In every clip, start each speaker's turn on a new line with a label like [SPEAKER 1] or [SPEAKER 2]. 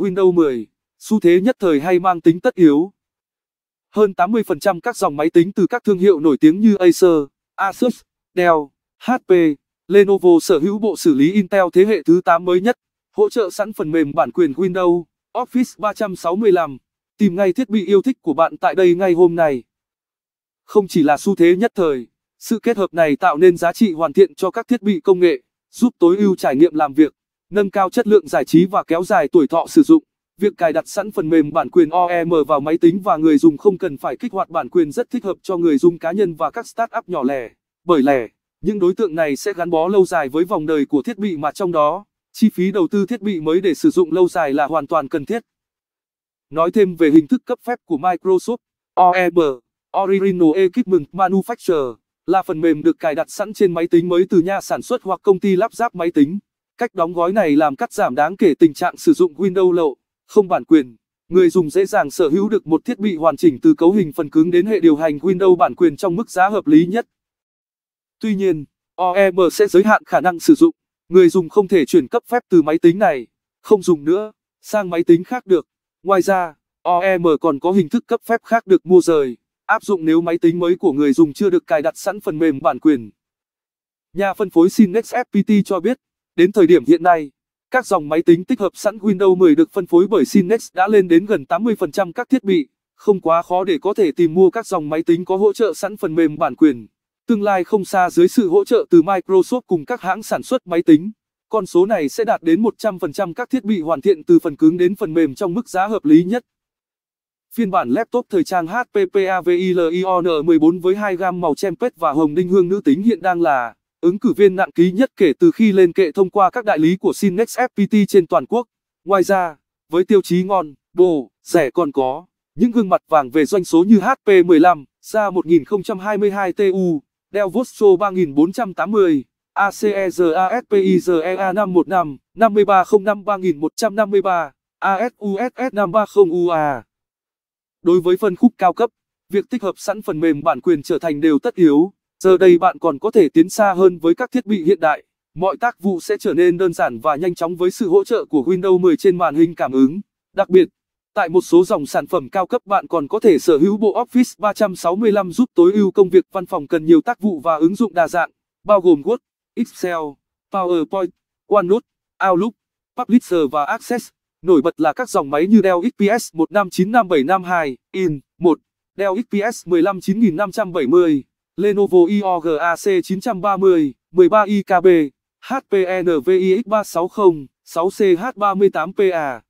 [SPEAKER 1] Windows 10, xu thế nhất thời hay mang tính tất yếu. Hơn 80% các dòng máy tính từ các thương hiệu nổi tiếng như Acer, Asus, Dell, HP, Lenovo sở hữu bộ xử lý Intel thế hệ thứ 8 mới nhất, hỗ trợ sẵn phần mềm bản quyền Windows, Office 365. Tìm ngay thiết bị yêu thích của bạn tại đây ngay hôm nay. Không chỉ là xu thế nhất thời, sự kết hợp này tạo nên giá trị hoàn thiện cho các thiết bị công nghệ, giúp tối ưu trải nghiệm làm việc nâng cao chất lượng giải trí và kéo dài tuổi thọ sử dụng. Việc cài đặt sẵn phần mềm bản quyền OEM vào máy tính và người dùng không cần phải kích hoạt bản quyền rất thích hợp cho người dùng cá nhân và các startup nhỏ lẻ. Bởi lẽ, những đối tượng này sẽ gắn bó lâu dài với vòng đời của thiết bị mà trong đó, chi phí đầu tư thiết bị mới để sử dụng lâu dài là hoàn toàn cần thiết. Nói thêm về hình thức cấp phép của Microsoft, OEM, Original Equipment Manufacturer, là phần mềm được cài đặt sẵn trên máy tính mới từ nhà sản xuất hoặc công ty lắp ráp máy tính. Cách đóng gói này làm cắt giảm đáng kể tình trạng sử dụng Windows lậu, không bản quyền. Người dùng dễ dàng sở hữu được một thiết bị hoàn chỉnh từ cấu hình phần cứng đến hệ điều hành Windows bản quyền trong mức giá hợp lý nhất. Tuy nhiên, OEM sẽ giới hạn khả năng sử dụng. Người dùng không thể chuyển cấp phép từ máy tính này, không dùng nữa, sang máy tính khác được. Ngoài ra, OEM còn có hình thức cấp phép khác được mua rời, áp dụng nếu máy tính mới của người dùng chưa được cài đặt sẵn phần mềm bản quyền. Nhà phân phối Synnex FPT cho biết, Đến thời điểm hiện nay, các dòng máy tính tích hợp sẵn Windows 10 được phân phối bởi Synnex đã lên đến gần 80% các thiết bị, không quá khó để có thể tìm mua các dòng máy tính có hỗ trợ sẵn phần mềm bản quyền. Tương lai không xa dưới sự hỗ trợ từ Microsoft cùng các hãng sản xuất máy tính, con số này sẽ đạt đến 100% các thiết bị hoàn thiện từ phần cứng đến phần mềm trong mức giá hợp lý nhất. Phiên bản laptop thời trang HP PAVILION 14 với 2 gam màu champagne và hồng đinh hương nữ tính hiện đang là Ứng cử viên nặng ký nhất kể từ khi lên kệ thông qua các đại lý của Sinex FPT trên toàn quốc. Ngoài ra, với tiêu chí ngon, bồ, rẻ còn có những gương mặt vàng về doanh số như HP15, SA 1022 TU, Dell Vostro 3480, ACERASPIZEA 515, 5305 3153, ASUSS 530UA. Đối với phân khúc cao cấp, việc tích hợp sẵn phần mềm bản quyền trở thành điều tất yếu. Giờ đây bạn còn có thể tiến xa hơn với các thiết bị hiện đại. Mọi tác vụ sẽ trở nên đơn giản và nhanh chóng với sự hỗ trợ của Windows 10 trên màn hình cảm ứng. Đặc biệt, tại một số dòng sản phẩm cao cấp bạn còn có thể sở hữu bộ Office 365 giúp tối ưu công việc văn phòng cần nhiều tác vụ và ứng dụng đa dạng, bao gồm Word, Excel, PowerPoint, OneNote, Outlook, Publisher và Access. Nổi bật là các dòng máy như Dell XPS 1595752 IN 1, Dell XPS 159570. Lenovo IOGAC 930, 13 IKB, HPNVIX 360, 6CH38PA.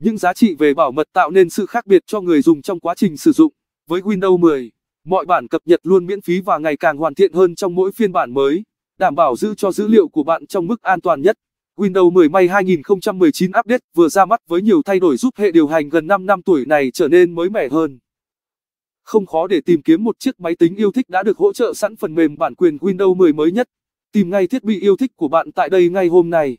[SPEAKER 1] Những giá trị về bảo mật tạo nên sự khác biệt cho người dùng trong quá trình sử dụng. Với Windows 10, mọi bản cập nhật luôn miễn phí và ngày càng hoàn thiện hơn trong mỗi phiên bản mới, đảm bảo giữ cho dữ liệu của bạn trong mức an toàn nhất. Windows 10 May 2019 Update vừa ra mắt với nhiều thay đổi giúp hệ điều hành gần 5 năm tuổi này trở nên mới mẻ hơn. Không khó để tìm kiếm một chiếc máy tính yêu thích đã được hỗ trợ sẵn phần mềm bản quyền Windows 10 mới nhất. Tìm ngay thiết bị yêu thích của bạn tại đây ngay hôm nay.